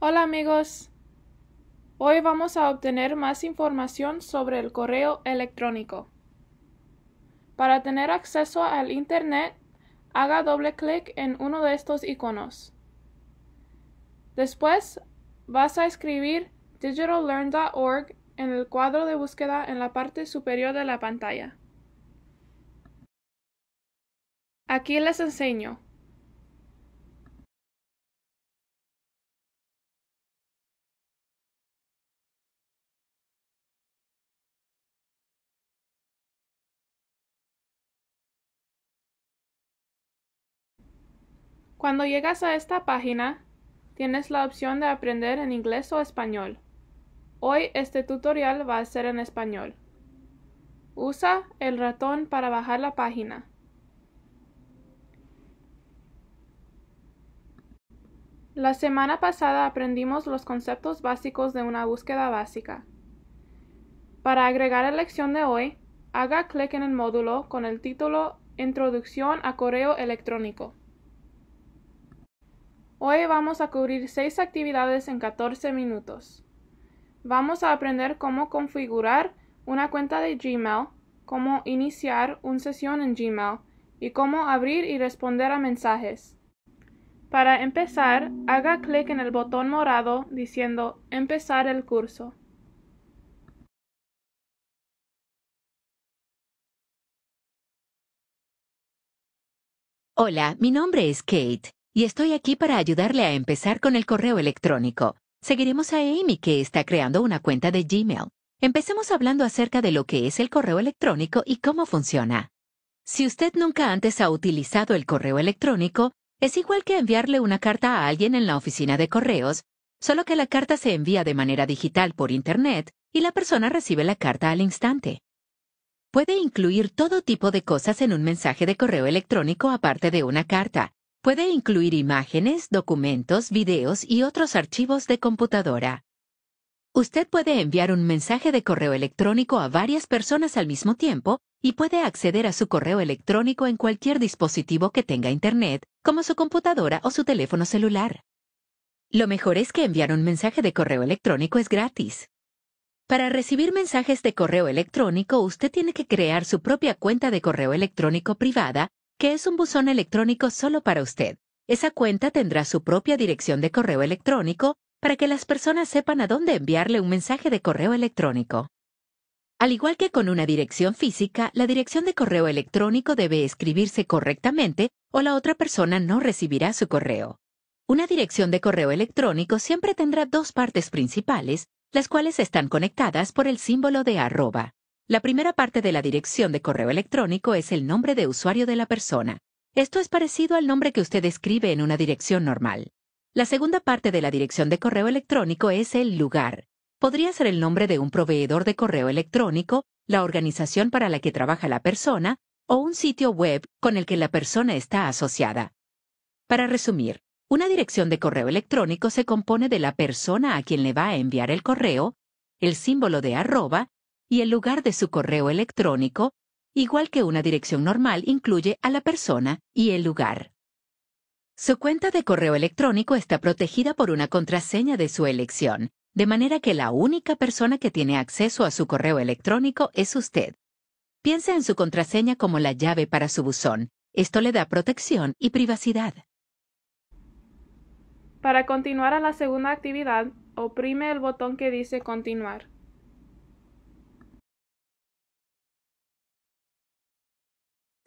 Hola amigos, hoy vamos a obtener más información sobre el correo electrónico. Para tener acceso al Internet, haga doble clic en uno de estos iconos. Después, vas a escribir digitallearn.org en el cuadro de búsqueda en la parte superior de la pantalla. Aquí les enseño. Cuando llegas a esta página, tienes la opción de aprender en inglés o español. Hoy este tutorial va a ser en español. Usa el ratón para bajar la página. La semana pasada aprendimos los conceptos básicos de una búsqueda básica. Para agregar la lección de hoy, haga clic en el módulo con el título Introducción a correo electrónico. Hoy vamos a cubrir seis actividades en 14 minutos. Vamos a aprender cómo configurar una cuenta de Gmail, cómo iniciar una sesión en Gmail y cómo abrir y responder a mensajes. Para empezar, haga clic en el botón morado diciendo Empezar el curso. Hola, mi nombre es Kate y estoy aquí para ayudarle a empezar con el correo electrónico. Seguiremos a Amy que está creando una cuenta de Gmail. Empecemos hablando acerca de lo que es el correo electrónico y cómo funciona. Si usted nunca antes ha utilizado el correo electrónico, es igual que enviarle una carta a alguien en la oficina de correos, solo que la carta se envía de manera digital por Internet y la persona recibe la carta al instante. Puede incluir todo tipo de cosas en un mensaje de correo electrónico aparte de una carta, Puede incluir imágenes, documentos, videos y otros archivos de computadora. Usted puede enviar un mensaje de correo electrónico a varias personas al mismo tiempo y puede acceder a su correo electrónico en cualquier dispositivo que tenga Internet, como su computadora o su teléfono celular. Lo mejor es que enviar un mensaje de correo electrónico es gratis. Para recibir mensajes de correo electrónico, usted tiene que crear su propia cuenta de correo electrónico privada que es un buzón electrónico solo para usted. Esa cuenta tendrá su propia dirección de correo electrónico para que las personas sepan a dónde enviarle un mensaje de correo electrónico. Al igual que con una dirección física, la dirección de correo electrónico debe escribirse correctamente o la otra persona no recibirá su correo. Una dirección de correo electrónico siempre tendrá dos partes principales, las cuales están conectadas por el símbolo de arroba. La primera parte de la dirección de correo electrónico es el nombre de usuario de la persona. Esto es parecido al nombre que usted escribe en una dirección normal. La segunda parte de la dirección de correo electrónico es el lugar. Podría ser el nombre de un proveedor de correo electrónico, la organización para la que trabaja la persona o un sitio web con el que la persona está asociada. Para resumir, una dirección de correo electrónico se compone de la persona a quien le va a enviar el correo, el símbolo de arroba y el lugar de su correo electrónico, igual que una dirección normal incluye a la persona y el lugar. Su cuenta de correo electrónico está protegida por una contraseña de su elección, de manera que la única persona que tiene acceso a su correo electrónico es usted. Piensa en su contraseña como la llave para su buzón. Esto le da protección y privacidad. Para continuar a la segunda actividad, oprime el botón que dice Continuar.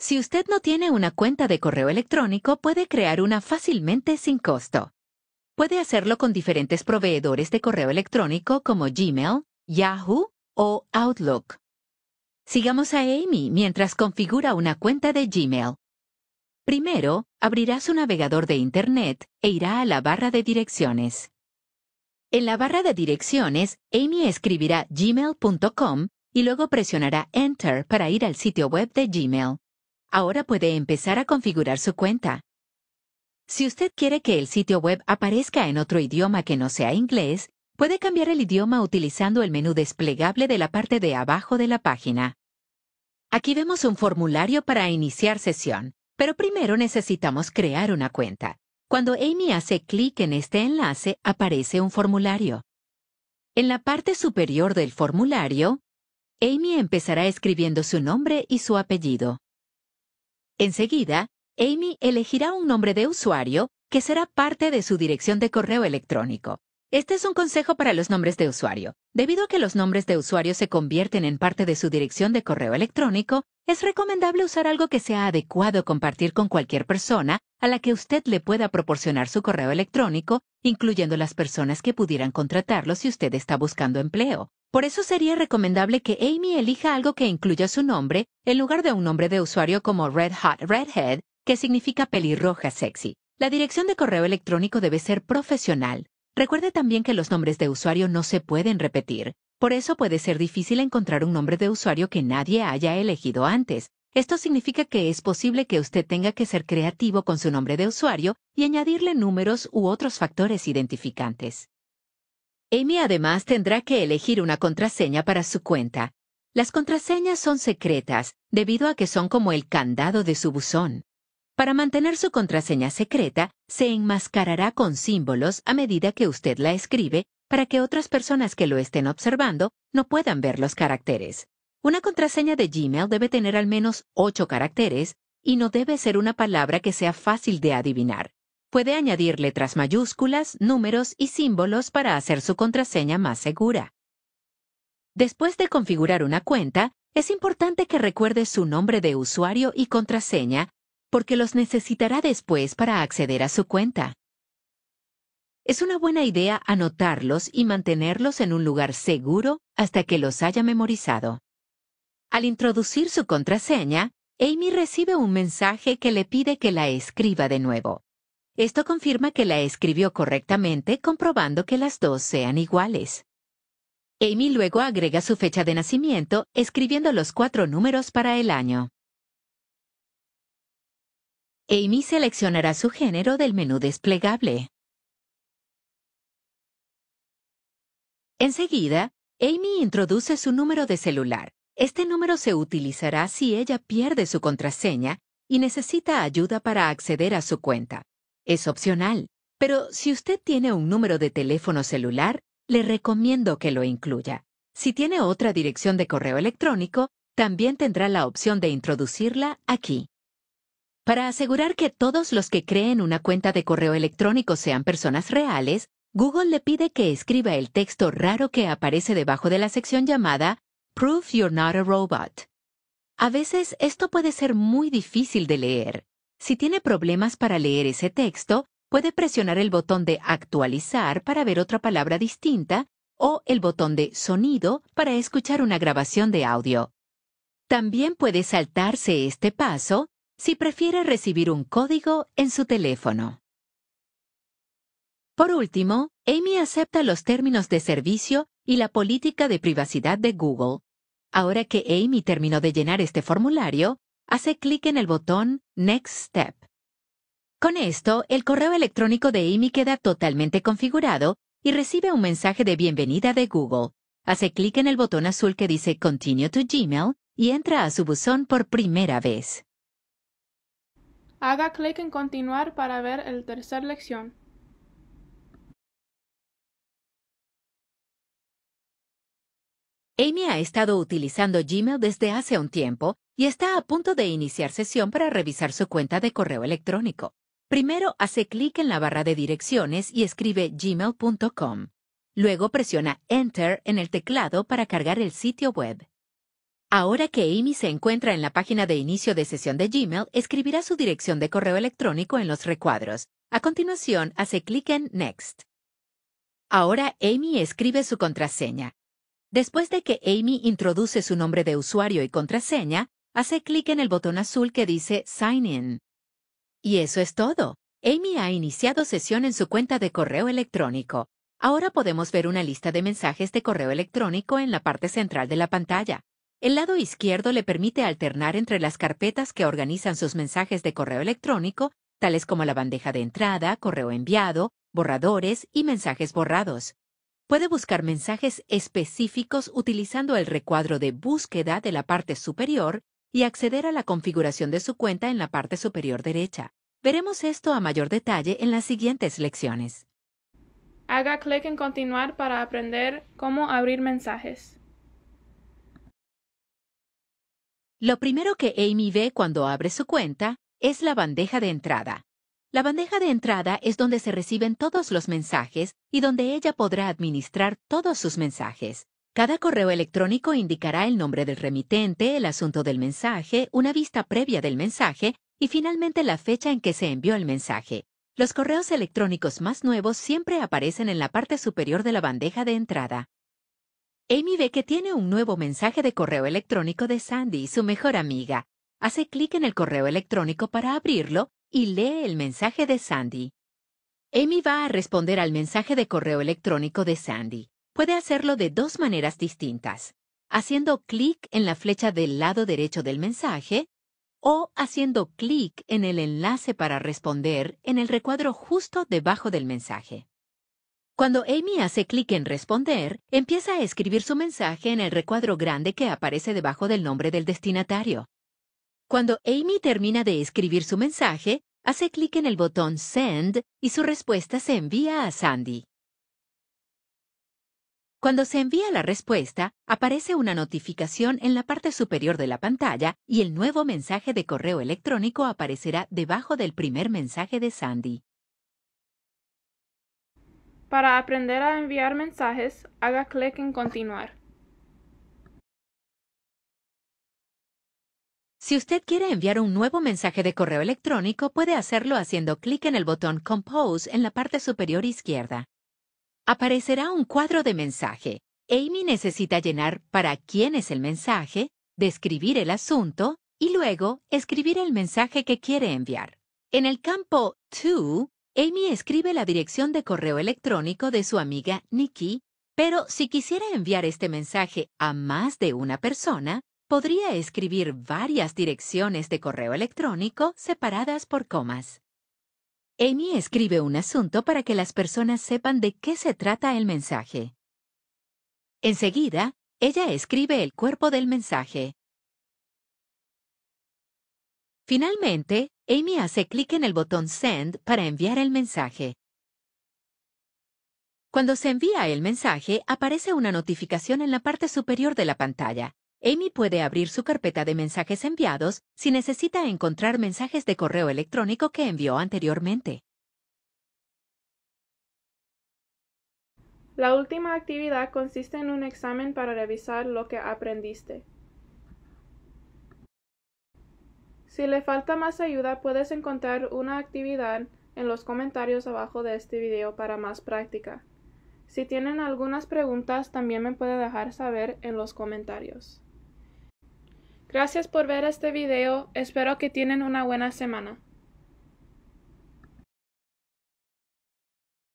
Si usted no tiene una cuenta de correo electrónico, puede crear una fácilmente sin costo. Puede hacerlo con diferentes proveedores de correo electrónico como Gmail, Yahoo o Outlook. Sigamos a Amy mientras configura una cuenta de Gmail. Primero, abrirá su navegador de Internet e irá a la barra de direcciones. En la barra de direcciones, Amy escribirá gmail.com y luego presionará Enter para ir al sitio web de Gmail ahora puede empezar a configurar su cuenta. Si usted quiere que el sitio web aparezca en otro idioma que no sea inglés, puede cambiar el idioma utilizando el menú desplegable de la parte de abajo de la página. Aquí vemos un formulario para iniciar sesión, pero primero necesitamos crear una cuenta. Cuando Amy hace clic en este enlace, aparece un formulario. En la parte superior del formulario, Amy empezará escribiendo su nombre y su apellido. Enseguida, Amy elegirá un nombre de usuario que será parte de su dirección de correo electrónico. Este es un consejo para los nombres de usuario. Debido a que los nombres de usuario se convierten en parte de su dirección de correo electrónico, es recomendable usar algo que sea adecuado compartir con cualquier persona a la que usted le pueda proporcionar su correo electrónico, incluyendo las personas que pudieran contratarlo si usted está buscando empleo. Por eso sería recomendable que Amy elija algo que incluya su nombre en lugar de un nombre de usuario como Red Hot Redhead, que significa pelirroja sexy. La dirección de correo electrónico debe ser profesional. Recuerde también que los nombres de usuario no se pueden repetir. Por eso puede ser difícil encontrar un nombre de usuario que nadie haya elegido antes. Esto significa que es posible que usted tenga que ser creativo con su nombre de usuario y añadirle números u otros factores identificantes. Amy además tendrá que elegir una contraseña para su cuenta. Las contraseñas son secretas debido a que son como el candado de su buzón. Para mantener su contraseña secreta, se enmascarará con símbolos a medida que usted la escribe para que otras personas que lo estén observando no puedan ver los caracteres. Una contraseña de Gmail debe tener al menos ocho caracteres y no debe ser una palabra que sea fácil de adivinar. Puede añadir letras mayúsculas, números y símbolos para hacer su contraseña más segura. Después de configurar una cuenta, es importante que recuerde su nombre de usuario y contraseña, porque los necesitará después para acceder a su cuenta. Es una buena idea anotarlos y mantenerlos en un lugar seguro hasta que los haya memorizado. Al introducir su contraseña, Amy recibe un mensaje que le pide que la escriba de nuevo. Esto confirma que la escribió correctamente comprobando que las dos sean iguales. Amy luego agrega su fecha de nacimiento escribiendo los cuatro números para el año. Amy seleccionará su género del menú desplegable. Enseguida, Amy introduce su número de celular. Este número se utilizará si ella pierde su contraseña y necesita ayuda para acceder a su cuenta. Es opcional, pero si usted tiene un número de teléfono celular, le recomiendo que lo incluya. Si tiene otra dirección de correo electrónico, también tendrá la opción de introducirla aquí. Para asegurar que todos los que creen una cuenta de correo electrónico sean personas reales, Google le pide que escriba el texto raro que aparece debajo de la sección llamada Prove You're Not a Robot. A veces esto puede ser muy difícil de leer, si tiene problemas para leer ese texto, puede presionar el botón de Actualizar para ver otra palabra distinta o el botón de Sonido para escuchar una grabación de audio. También puede saltarse este paso si prefiere recibir un código en su teléfono. Por último, Amy acepta los términos de servicio y la política de privacidad de Google. Ahora que Amy terminó de llenar este formulario, hace clic en el botón Next Step. Con esto, el correo electrónico de Amy queda totalmente configurado y recibe un mensaje de bienvenida de Google. Hace clic en el botón azul que dice Continue to Gmail y entra a su buzón por primera vez. Haga clic en Continuar para ver el tercer lección. Amy ha estado utilizando Gmail desde hace un tiempo y está a punto de iniciar sesión para revisar su cuenta de correo electrónico. Primero hace clic en la barra de direcciones y escribe gmail.com. Luego presiona Enter en el teclado para cargar el sitio web. Ahora que Amy se encuentra en la página de inicio de sesión de Gmail, escribirá su dirección de correo electrónico en los recuadros. A continuación, hace clic en Next. Ahora Amy escribe su contraseña. Después de que Amy introduce su nombre de usuario y contraseña, hace clic en el botón azul que dice Sign In. Y eso es todo. Amy ha iniciado sesión en su cuenta de correo electrónico. Ahora podemos ver una lista de mensajes de correo electrónico en la parte central de la pantalla. El lado izquierdo le permite alternar entre las carpetas que organizan sus mensajes de correo electrónico, tales como la bandeja de entrada, correo enviado, borradores y mensajes borrados. Puede buscar mensajes específicos utilizando el recuadro de búsqueda de la parte superior y acceder a la configuración de su cuenta en la parte superior derecha. Veremos esto a mayor detalle en las siguientes lecciones. Haga clic en Continuar para aprender cómo abrir mensajes. Lo primero que Amy ve cuando abre su cuenta es la bandeja de entrada. La bandeja de entrada es donde se reciben todos los mensajes y donde ella podrá administrar todos sus mensajes. Cada correo electrónico indicará el nombre del remitente, el asunto del mensaje, una vista previa del mensaje y finalmente la fecha en que se envió el mensaje. Los correos electrónicos más nuevos siempre aparecen en la parte superior de la bandeja de entrada. Amy ve que tiene un nuevo mensaje de correo electrónico de Sandy, su mejor amiga. Hace clic en el correo electrónico para abrirlo y lee el mensaje de Sandy. Amy va a responder al mensaje de correo electrónico de Sandy. Puede hacerlo de dos maneras distintas, haciendo clic en la flecha del lado derecho del mensaje o haciendo clic en el enlace para responder en el recuadro justo debajo del mensaje. Cuando Amy hace clic en responder, empieza a escribir su mensaje en el recuadro grande que aparece debajo del nombre del destinatario. Cuando Amy termina de escribir su mensaje, hace clic en el botón Send y su respuesta se envía a Sandy. Cuando se envía la respuesta, aparece una notificación en la parte superior de la pantalla y el nuevo mensaje de correo electrónico aparecerá debajo del primer mensaje de Sandy. Para aprender a enviar mensajes, haga clic en Continuar. Si usted quiere enviar un nuevo mensaje de correo electrónico, puede hacerlo haciendo clic en el botón Compose en la parte superior izquierda. Aparecerá un cuadro de mensaje. Amy necesita llenar para quién es el mensaje, describir el asunto y luego escribir el mensaje que quiere enviar. En el campo To, Amy escribe la dirección de correo electrónico de su amiga Nikki, pero si quisiera enviar este mensaje a más de una persona, podría escribir varias direcciones de correo electrónico separadas por comas. Amy escribe un asunto para que las personas sepan de qué se trata el mensaje. Enseguida, ella escribe el cuerpo del mensaje. Finalmente, Amy hace clic en el botón Send para enviar el mensaje. Cuando se envía el mensaje, aparece una notificación en la parte superior de la pantalla. Amy puede abrir su carpeta de mensajes enviados si necesita encontrar mensajes de correo electrónico que envió anteriormente. La última actividad consiste en un examen para revisar lo que aprendiste. Si le falta más ayuda, puedes encontrar una actividad en los comentarios abajo de este video para más práctica. Si tienen algunas preguntas, también me puede dejar saber en los comentarios. Gracias por ver este video, espero que tienen una buena semana.